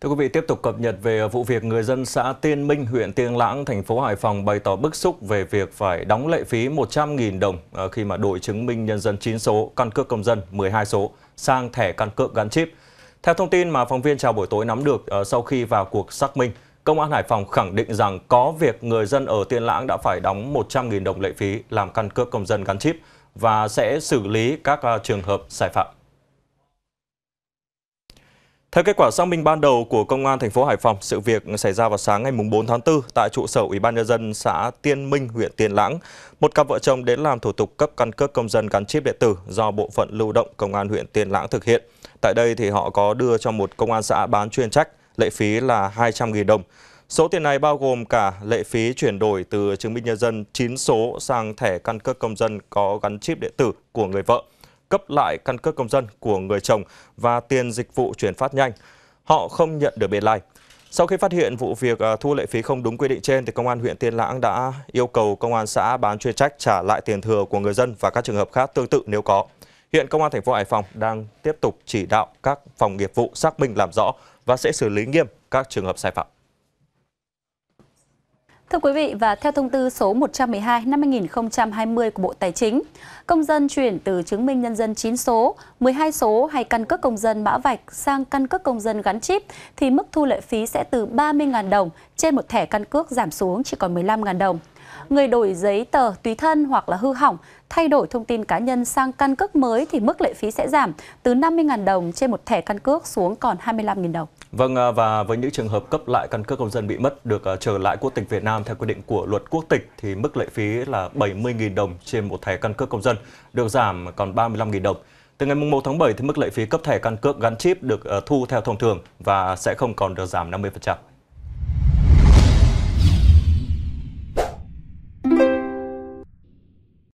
Thưa quý vị, tiếp tục cập nhật về vụ việc người dân xã Tiên Minh, huyện Tiên Lãng, thành phố Hải Phòng bày tỏ bức xúc về việc phải đóng lệ phí 100.000 đồng ờ, khi mà đổi chứng minh nhân dân 9 số, căn cước công dân 12 số sang thẻ căn cước gắn chip. Theo thông tin mà phóng viên chào buổi tối nắm được ờ, sau khi vào cuộc xác minh, Công an Hải Phòng khẳng định rằng có việc người dân ở Tiên Lãng đã phải đóng 100.000 đồng lệ phí làm căn cước công dân gắn chip và sẽ xử lý các ờ, trường hợp sai phạm. Theo kết quả xác minh ban đầu của Công an thành phố Hải Phòng, sự việc xảy ra vào sáng ngày 4 tháng 4 tại trụ sở Ủy ban Nhân dân xã Tiên Minh, huyện Tiền Lãng. Một cặp vợ chồng đến làm thủ tục cấp căn cước công dân gắn chip điện tử do bộ phận lưu động Công an huyện Tiền Lãng thực hiện. Tại đây thì họ có đưa cho một công an xã bán chuyên trách, lệ phí là 200.000 đồng. Số tiền này bao gồm cả lệ phí chuyển đổi từ chứng minh nhân dân 9 số sang thẻ căn cước công dân có gắn chip điện tử của người vợ cấp lại căn cước công dân của người chồng và tiền dịch vụ chuyển phát nhanh. Họ không nhận được biên lai. Sau khi phát hiện vụ việc à, thu lệ phí không đúng quy định trên, thì công an huyện Tiên Lãng đã yêu cầu công an xã bán chuyên trách trả lại tiền thừa của người dân và các trường hợp khác tương tự nếu có. Hiện công an thành phố Hải Phòng đang tiếp tục chỉ đạo các phòng nghiệp vụ xác minh làm rõ và sẽ xử lý nghiêm các trường hợp sai phạm. Thưa quý vị, và theo thông tư số 112 năm 2020 của Bộ Tài chính, công dân chuyển từ chứng minh nhân dân 9 số, 12 số hay căn cước công dân mã vạch sang căn cước công dân gắn chip thì mức thu lệ phí sẽ từ 30.000 đồng trên một thẻ căn cước giảm xuống chỉ còn 15.000 đồng. Người đổi giấy tờ tùy thân hoặc là hư hỏng, thay đổi thông tin cá nhân sang căn cước mới thì mức lệ phí sẽ giảm từ 50.000 đồng trên một thẻ căn cước xuống còn 25.000 đồng. Vâng à, và với những trường hợp cấp lại căn cước công dân bị mất được à, trở lại quốc tịch Việt Nam theo quy định của luật quốc tịch thì mức lệ phí là 70.000 đồng trên một thẻ căn cước công dân được giảm còn 35.000 đồng. Từ ngày 1 tháng 7 thì mức lệ phí cấp thẻ căn cước gắn chip được à, thu theo thông thường và sẽ không còn được giảm 50%.